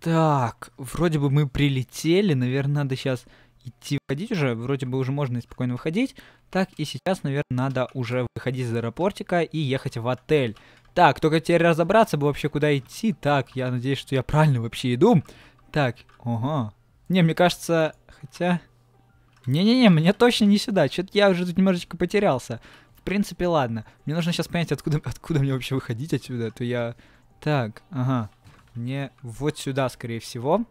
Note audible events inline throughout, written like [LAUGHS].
Так, вроде бы мы прилетели, наверное, надо сейчас идти выходить уже, вроде бы уже можно спокойно выходить. Так, и сейчас, наверное, надо уже выходить из аэропортика и ехать в отель. Так, только теперь разобраться бы вообще, куда идти. Так, я надеюсь, что я правильно вообще иду. Так, ага. Не, мне кажется, хотя... Не-не-не, мне точно не сюда. Что-то я уже тут немножечко потерялся. В принципе, ладно. Мне нужно сейчас понять, откуда, откуда мне вообще выходить отсюда, а то я... Так, ага мне вот сюда, скорее всего.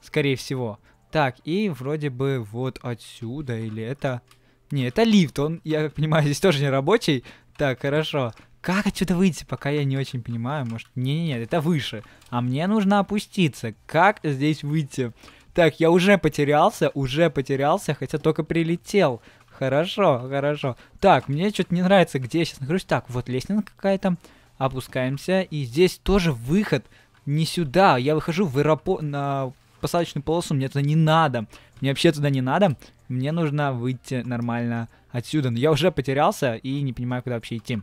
Скорее всего. Так, и вроде бы вот отсюда, или это... Не, это лифт, он, я понимаю, здесь тоже не рабочий. Так, хорошо. Как отсюда выйти, пока я не очень понимаю, может... Не-не-не, это выше. А мне нужно опуститься. Как здесь выйти? Так, я уже потерялся, уже потерялся, хотя только прилетел. Хорошо, хорошо. Так, мне что-то не нравится, где я сейчас нахожусь. Так, вот лестница какая-то. Опускаемся, и здесь тоже выход не сюда, я выхожу в аэропорт, на посадочную полосу, мне туда не надо, мне вообще туда не надо, мне нужно выйти нормально отсюда. Но я уже потерялся и не понимаю, куда вообще идти.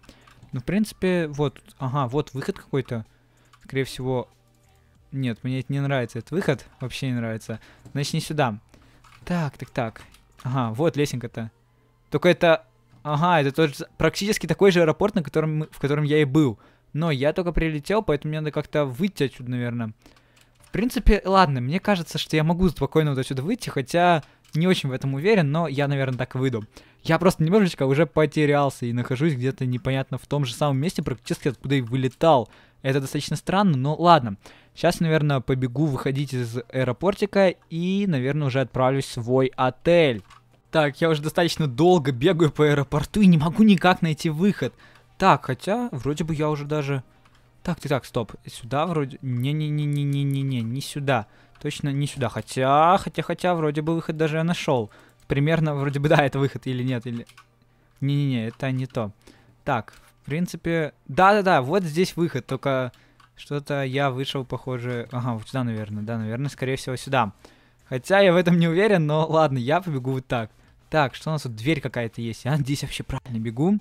Ну, в принципе, вот, ага, вот выход какой-то. Скорее всего, нет, мне это не нравится, этот выход вообще не нравится. Значит, не сюда. Так, так, так. Ага, вот лесенка-то. Только это... Ага, это тоже практически такой же аэропорт, на котором, в котором я и был. Но я только прилетел, поэтому мне надо как-то выйти отсюда, наверное. В принципе, ладно, мне кажется, что я могу спокойно вот отсюда выйти, хотя не очень в этом уверен, но я, наверное, так выйду. Я просто немножечко уже потерялся и нахожусь где-то непонятно в том же самом месте, практически откуда и вылетал. Это достаточно странно, но ладно. Сейчас, наверное, побегу выходить из аэропортика и, наверное, уже отправлюсь в свой отель. Так, я уже достаточно долго бегаю по аэропорту и не могу никак найти выход. Так, хотя, вроде бы я уже даже... Так, ты так, стоп. Сюда вроде... Не-не-не-не-не-не-не, не сюда. Точно не сюда. Хотя, хотя, хотя, вроде бы выход даже я нашел. Примерно, вроде бы, да, это выход или нет, или... Не-не-не, это не то. Так, в принципе... Да-да-да, вот здесь выход, только... Что-то я вышел, похоже... Ага, вот сюда, наверное, да, наверное, скорее всего, сюда. Хотя я в этом не уверен, но ладно, я побегу вот так. Так, что у нас тут? Дверь какая-то есть. Я здесь вообще правильно бегу.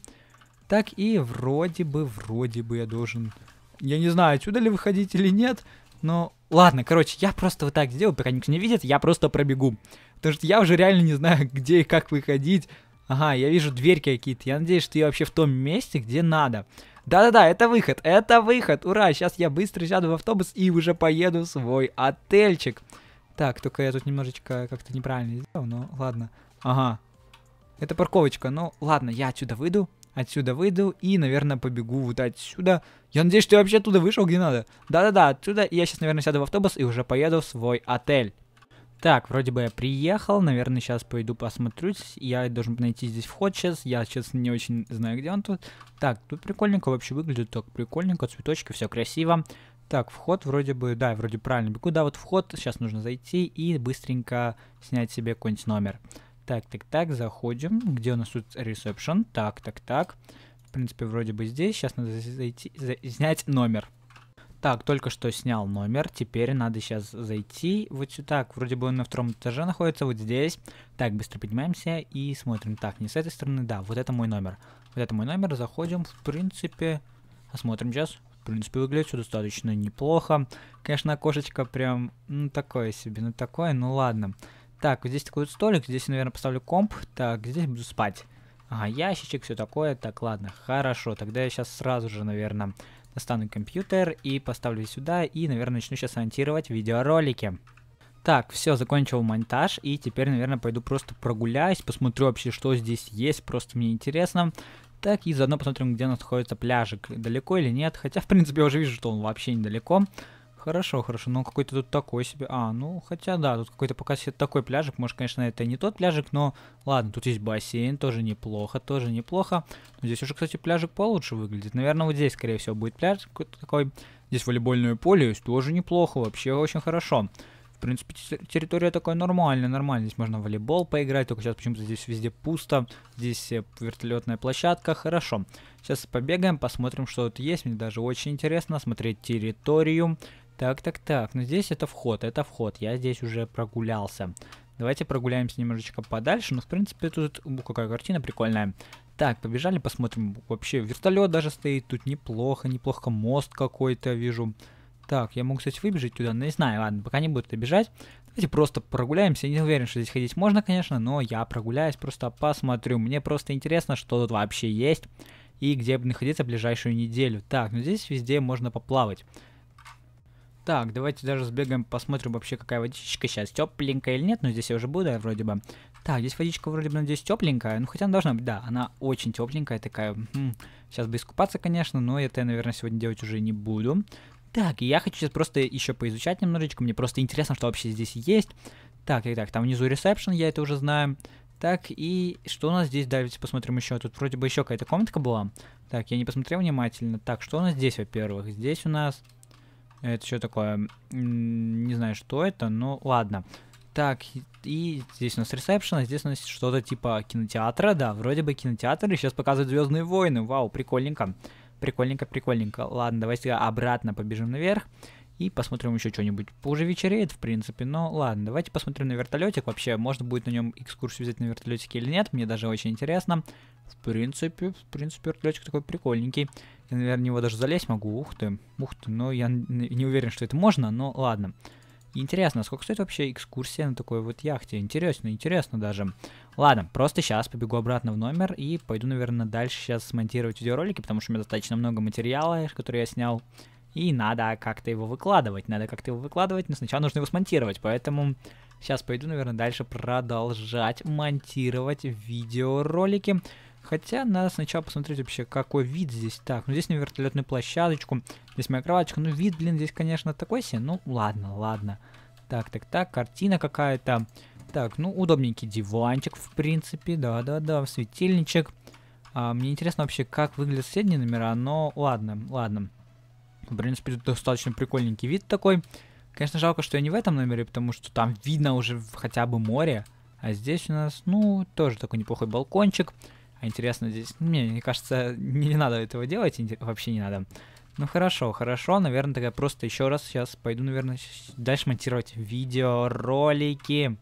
Так и вроде бы, вроде бы я должен... Я не знаю, отсюда ли выходить или нет, но... Ладно, короче, я просто вот так сделаю, пока никто не видит, я просто пробегу. Потому что я уже реально не знаю, [LAUGHS] где и как выходить. Ага, я вижу дверь какие-то. Я надеюсь, что я вообще в том месте, где надо. Да-да-да, это выход, это выход. Ура, сейчас я быстро сяду в автобус и уже поеду в свой отельчик. Так, только я тут немножечко как-то неправильно сделал, но ладно. Ага. Это парковочка, ну ладно, я отсюда выйду. Отсюда выйду и, наверное, побегу вот отсюда. Я надеюсь, что я вообще оттуда вышел, где надо. Да-да-да, отсюда. И я сейчас, наверное, сяду в автобус и уже поеду в свой отель. Так, вроде бы я приехал, наверное, сейчас пойду посмотрюсь, я должен найти здесь вход сейчас, я, честно, не очень знаю, где он тут. Так, тут прикольненько вообще выглядит, так прикольненько, цветочки, все красиво. Так, вход вроде бы, да, вроде правильно бегу, да, вот вход, сейчас нужно зайти и быстренько снять себе какой-нибудь номер. Так, так, так, заходим. Где у нас тут ресепшн? Так, так, так. В принципе, вроде бы здесь. Сейчас надо зайти, за, снять номер. Так, только что снял номер. Теперь надо сейчас зайти вот сюда. Вроде бы он на втором этаже находится, вот здесь. Так, быстро поднимаемся и смотрим. Так, не с этой стороны, да, вот это мой номер. Вот это мой номер, заходим, в принципе... Осмотрим сейчас. В принципе, выглядит все достаточно неплохо. Конечно, окошечко прям, ну, такое себе, ну, такое, ну, ладно. Так, здесь такой вот столик, здесь я, наверное, поставлю комп. Так, здесь буду спать. Ага, ящичек, все такое. Так, ладно, хорошо. Тогда я сейчас сразу же, наверное, достану компьютер и поставлю сюда. И, наверное, начну сейчас монтировать видеоролики. Так, все, закончил монтаж, и теперь, наверное, пойду просто прогуляюсь, посмотрю вообще, что здесь есть, просто мне интересно. Так, и заодно посмотрим, где у нас находится пляжик, далеко или нет, хотя, в принципе, я уже вижу, что он вообще недалеко. Хорошо, хорошо. Ну, какой-то тут такой себе. А, ну, хотя да, тут какой-то пока себе такой пляжик. Может, конечно, это не тот пляжик, но ладно, тут есть бассейн, тоже неплохо, тоже неплохо. Но здесь уже, кстати, пляжик получше выглядит. Наверное, вот здесь, скорее всего, будет пляж какой-то такой. Здесь волейбольное поле есть, тоже неплохо, вообще очень хорошо. В принципе, территория такая нормальная, нормальная. Здесь можно в волейбол поиграть, только сейчас почему-то здесь везде пусто. Здесь э, вертолетная площадка, хорошо. Сейчас побегаем, посмотрим, что тут есть. Мне даже очень интересно смотреть территорию. Так, так, так. Но ну здесь это вход, это вход. Я здесь уже прогулялся. Давайте прогуляемся немножечко подальше. Но, в принципе, тут... какая картина прикольная. Так, побежали, посмотрим. Вообще, вертолет даже стоит тут неплохо, неплохо. Мост какой-то вижу. Так, я могу, кстати, выбежать туда, не знаю, ладно, пока не буду это бежать. Давайте просто прогуляемся, я не уверен, что здесь ходить можно, конечно, но я прогуляюсь, просто посмотрю. Мне просто интересно, что тут вообще есть и где бы находиться ближайшую неделю. Так, ну здесь везде можно поплавать. Так, давайте даже сбегаем, посмотрим вообще, какая водичка сейчас, тепленькая или нет, но здесь я уже буду, вроде бы. Так, здесь водичка вроде бы, надеюсь, тепленькая, ну хотя она должна быть, да, она очень тепленькая, такая, хм, сейчас бы искупаться, конечно, но это я, наверное, сегодня делать уже не буду. Так, я хочу сейчас просто еще поизучать немножечко, мне просто интересно, что вообще здесь есть. Так, и так, там внизу ресепшн, я это уже знаю. Так, и что у нас здесь? Давайте посмотрим еще. Тут вроде бы еще какая-то комнатка была. Так, я не посмотрел внимательно. Так, что у нас здесь, во-первых? Здесь у нас... Это что такое? Не знаю, что это, но ладно. Так, и здесь у нас ресепшн, а здесь у нас что-то типа кинотеатра, да, вроде бы кинотеатр, и сейчас показывают Звездные войны, вау, прикольненько, прикольненько, прикольненько. Ладно, давайте обратно побежим наверх и посмотрим еще что-нибудь. Уже вечереет, в принципе, но ладно, давайте посмотрим на вертолетик. Вообще, можно будет на нем экскурсию взять на вертолетике или нет, мне даже очень интересно. В принципе, в принципе, вертолетик такой прикольненький. Я, наверное, в него даже залезть могу. Ух ты, ух ты, но я не уверен, что это можно, но ладно. Интересно, сколько стоит вообще экскурсия на такой вот яхте? Интересно, интересно даже. Ладно, просто сейчас побегу обратно в номер и пойду, наверное, дальше сейчас смонтировать видеоролики, потому что у меня достаточно много материала, э, который я снял. И надо как-то его выкладывать. Надо как-то его выкладывать, но сначала нужно его смонтировать. Поэтому сейчас пойду, наверное, дальше продолжать монтировать видеоролики. Хотя надо сначала посмотреть вообще, какой вид здесь. Так, ну здесь на вертолетную площадочку, здесь моя кроваточка. Ну вид, блин, здесь, конечно, такой себе. Ну ладно, ладно. Так, так, так, картина какая-то. Так, ну удобненький диванчик, в принципе, да-да-да, светильничек. А, мне интересно вообще, как выглядят соседние номера, но ладно, ладно. В принципе, достаточно прикольненький вид такой. Конечно, жалко, что я не в этом номере, потому что там видно уже хотя бы море. А здесь у нас, ну, тоже такой неплохой балкончик. А интересно здесь... Ну, мне, мне кажется, не, не надо этого делать, вообще не надо. Ну хорошо, хорошо, наверное, тогда просто еще раз сейчас пойду, наверное, дальше монтировать видеоролики.